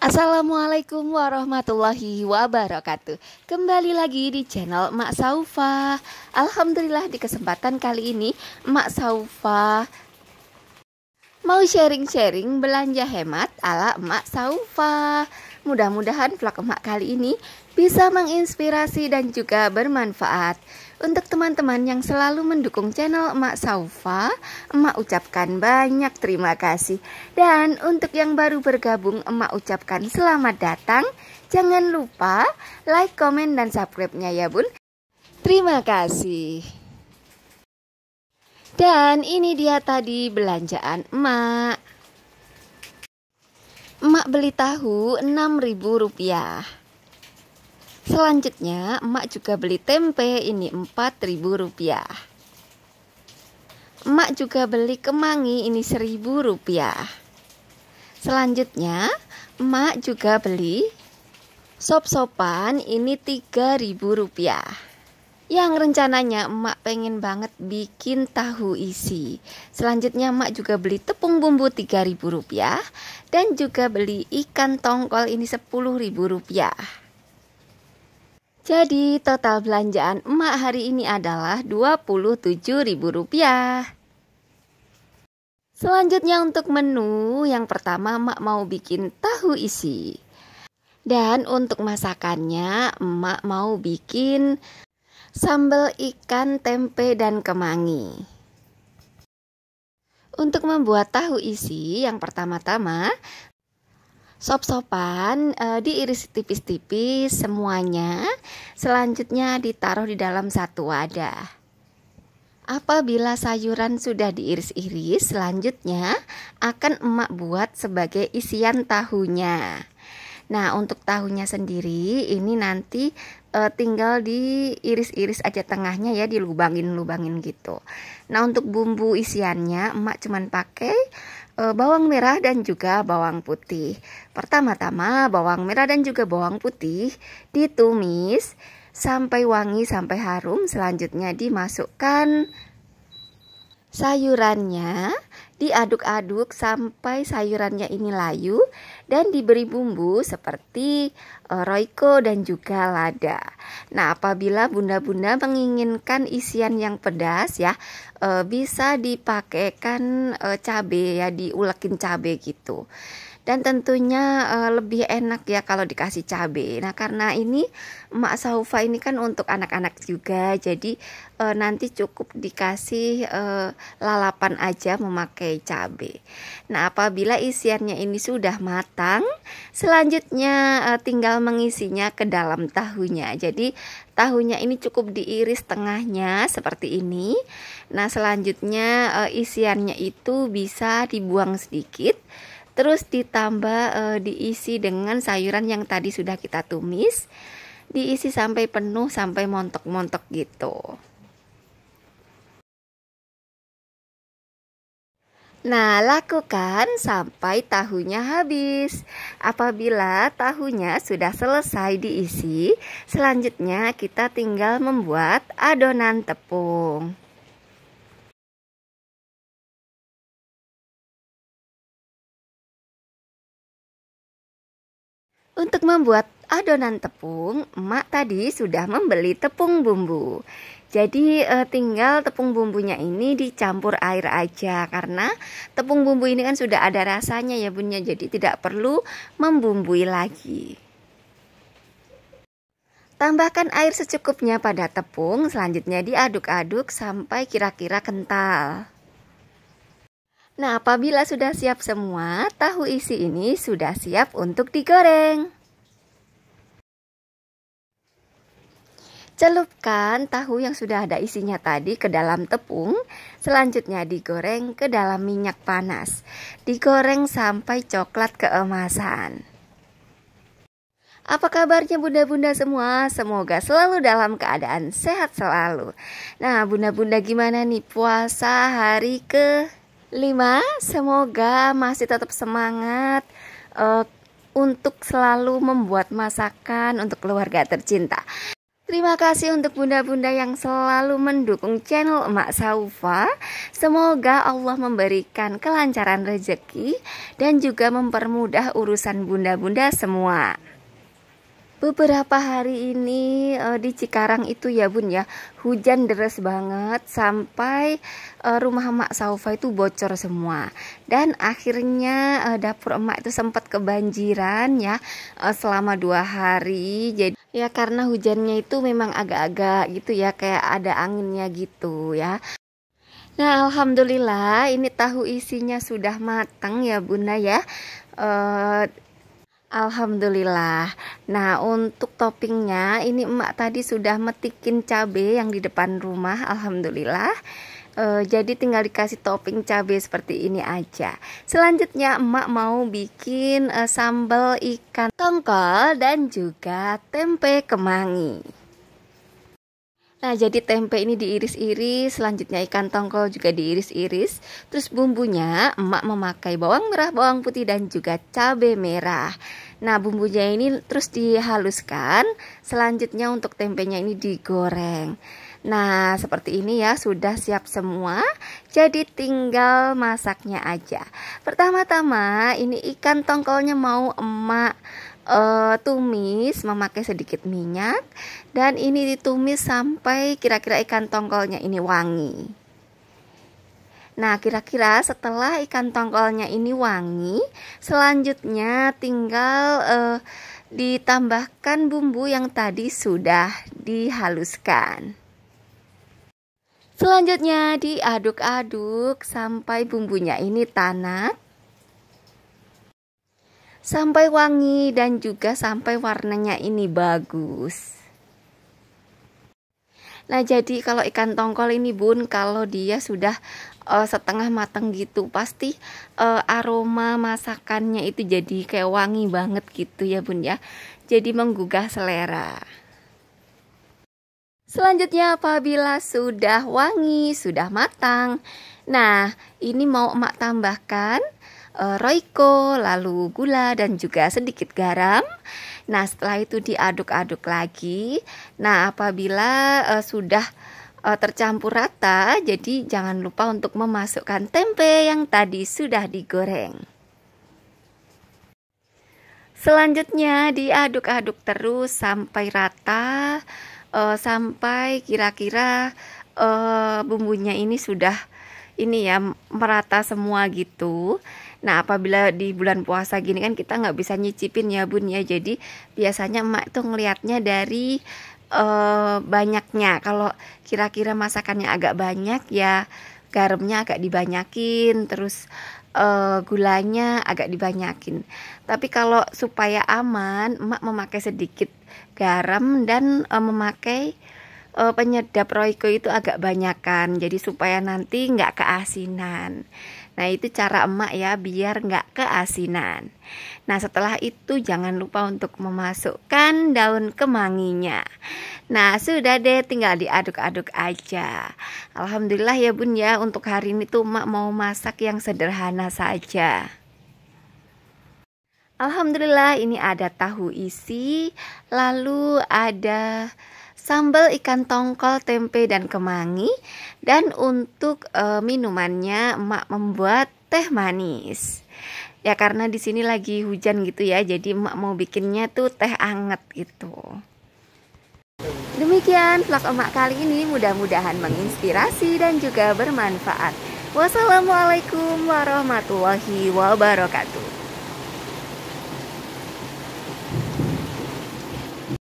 Assalamualaikum warahmatullahi wabarakatuh Kembali lagi di channel Mak Saufa Alhamdulillah di kesempatan kali ini Mak Saufa Mau sharing-sharing belanja hemat ala Mak Saufa Mudah-mudahan vlog emak kali ini bisa menginspirasi dan juga bermanfaat. Untuk teman-teman yang selalu mendukung channel Emak Saufa, Emak ucapkan banyak terima kasih. Dan untuk yang baru bergabung, Emak ucapkan selamat datang. Jangan lupa like, komen, dan subscribe-nya ya bun. Terima kasih. Dan ini dia tadi belanjaan emak. Emak beli tahu Rp6.000. Selanjutnya, emak juga beli tempe ini Rp4.000. Emak juga beli kemangi ini Rp1.000. Selanjutnya, emak juga beli sop-sopan ini Rp3.000 yang rencananya emak pengen banget bikin tahu isi. Selanjutnya emak juga beli tepung bumbu 3.000 rupiah dan juga beli ikan tongkol ini 10.000 rupiah. Jadi total belanjaan emak hari ini adalah 27.000 rupiah. Selanjutnya untuk menu yang pertama emak mau bikin tahu isi. Dan untuk masakannya emak mau bikin sambal ikan, tempe, dan kemangi. Untuk membuat tahu isi, yang pertama-tama sop-sopan e, eh, diiris tipis-tipis semuanya. Selanjutnya ditaruh di dalam satu wadah. Apabila sayuran sudah diiris-iris, selanjutnya akan emak buat sebagai isian tahunya. Nah, untuk tahunya sendiri ini nanti e, tinggal diiris-iris aja tengahnya ya dilubangin-lubangin gitu. Nah, untuk bumbu isiannya emak cuman pakai e, bawang merah dan juga bawang putih. Pertama-tama bawang merah dan juga bawang putih ditumis sampai wangi sampai harum. Selanjutnya dimasukkan sayurannya, diaduk-aduk sampai sayurannya ini layu dan diberi bumbu seperti eh, roiko dan juga lada. Nah, apabila bunda-bunda menginginkan isian yang pedas ya, eh, bisa dipakaikan eh, cabe ya, diulekin cabe gitu dan tentunya uh, lebih enak ya kalau dikasih cabe. Nah, karena ini Mak saufa ini kan untuk anak-anak juga. Jadi uh, nanti cukup dikasih uh, lalapan aja memakai cabe. Nah, apabila isiannya ini sudah matang, selanjutnya uh, tinggal mengisinya ke dalam tahunya. Jadi tahunya ini cukup diiris tengahnya seperti ini. Nah, selanjutnya uh, isiannya itu bisa dibuang sedikit Terus ditambah e, diisi dengan sayuran yang tadi sudah kita tumis. Diisi sampai penuh sampai montok-montok gitu. Nah, lakukan sampai tahunya habis. Apabila tahunya sudah selesai diisi, selanjutnya kita tinggal membuat adonan tepung. Untuk membuat adonan tepung, emak tadi sudah membeli tepung bumbu. Jadi eh, tinggal tepung bumbunya ini dicampur air aja karena tepung bumbu ini kan sudah ada rasanya ya Bunya jadi tidak perlu membumbui lagi. Tambahkan air secukupnya pada tepung, selanjutnya diaduk-aduk sampai kira-kira kental. Nah, apabila sudah siap semua, tahu isi ini sudah siap untuk digoreng. Celupkan tahu yang sudah ada isinya tadi ke dalam tepung, selanjutnya digoreng ke dalam minyak panas. Digoreng sampai coklat keemasan. Apa kabarnya bunda-bunda semua? Semoga selalu dalam keadaan sehat selalu. Nah, bunda-bunda gimana nih puasa hari ke 5. Semoga masih tetap semangat uh, untuk selalu membuat masakan untuk keluarga tercinta. Terima kasih untuk bunda-bunda yang selalu mendukung channel Emak Saufa. Semoga Allah memberikan kelancaran rezeki dan juga mempermudah urusan bunda-bunda semua beberapa hari ini uh, di Cikarang itu ya bun ya hujan deras banget sampai uh, rumah emak Saufa itu bocor semua dan akhirnya uh, dapur emak itu sempat kebanjiran ya uh, selama dua hari jadi ya karena hujannya itu memang agak-agak gitu ya kayak ada anginnya gitu ya Nah, alhamdulillah ini tahu isinya sudah matang ya Bunda ya. Uh, Alhamdulillah. Nah, untuk toppingnya ini emak tadi sudah metikin cabe yang di depan rumah, alhamdulillah. E, jadi tinggal dikasih topping cabe seperti ini aja. Selanjutnya emak mau bikin e, sambal ikan tongkol dan juga tempe kemangi. Nah, jadi tempe ini diiris-iris, selanjutnya ikan tongkol juga diiris-iris. Terus bumbunya, emak memakai bawang merah, bawang putih, dan juga cabai merah. Nah, bumbunya ini terus dihaluskan. Selanjutnya untuk tempenya ini digoreng. Nah, seperti ini ya, sudah siap semua. Jadi tinggal masaknya aja. Pertama-tama, ini ikan tongkolnya mau emak uh, tumis memakai sedikit minyak dan ini ditumis sampai kira-kira ikan tongkolnya ini wangi. Nah, kira-kira setelah ikan tongkolnya ini wangi, selanjutnya tinggal uh, ditambahkan bumbu yang tadi sudah dihaluskan. Selanjutnya diaduk-aduk sampai bumbunya ini tanak sampai wangi dan juga sampai warnanya ini bagus. Nah, jadi kalau ikan tongkol ini, Bun, kalau dia sudah uh, setengah matang gitu, pasti uh, aroma masakannya itu jadi kayak wangi banget gitu ya, Bun ya. Jadi menggugah selera. Selanjutnya apabila sudah wangi, sudah matang. Nah, ini mau emak tambahkan Eh, Royco, lalu gula dan juga sedikit garam. Nah, setelah itu diaduk-aduk lagi. Nah, apabila uh, sudah uh, tercampur rata, jadi jangan lupa untuk memasukkan tempe yang tadi sudah digoreng. Selanjutnya diaduk-aduk terus sampai rata uh, sampai kira-kira uh, bumbunya ini sudah ini ya merata semua gitu. Nah apabila di bulan puasa gini kan kita nggak bisa nyicipin ya bun ya. Jadi biasanya emak tuh ngelihatnya dari uh, banyaknya. Kalau kira-kira masakannya agak banyak ya garamnya agak dibanyakin terus uh, gulanya agak dibanyakin. Tapi kalau supaya aman, emak memakai sedikit garam dan uh, memakai penyedap Royco itu agak banyakan. Jadi supaya nanti nggak keasinan. Nah itu cara emak ya biar nggak keasinan. Nah setelah itu jangan lupa untuk memasukkan daun kemanginya. Nah sudah deh tinggal diaduk-aduk aja. Alhamdulillah ya bun ya untuk hari ini tuh emak mau masak yang sederhana saja. Alhamdulillah ini ada tahu isi, lalu ada sambal ikan tongkol, tempe dan kemangi dan untuk e, minumannya emak membuat teh manis. Ya karena di sini lagi hujan gitu ya, jadi emak mau bikinnya tuh teh anget gitu. Demikian vlog emak kali ini mudah-mudahan menginspirasi dan juga bermanfaat. Wassalamualaikum warahmatullahi wabarakatuh.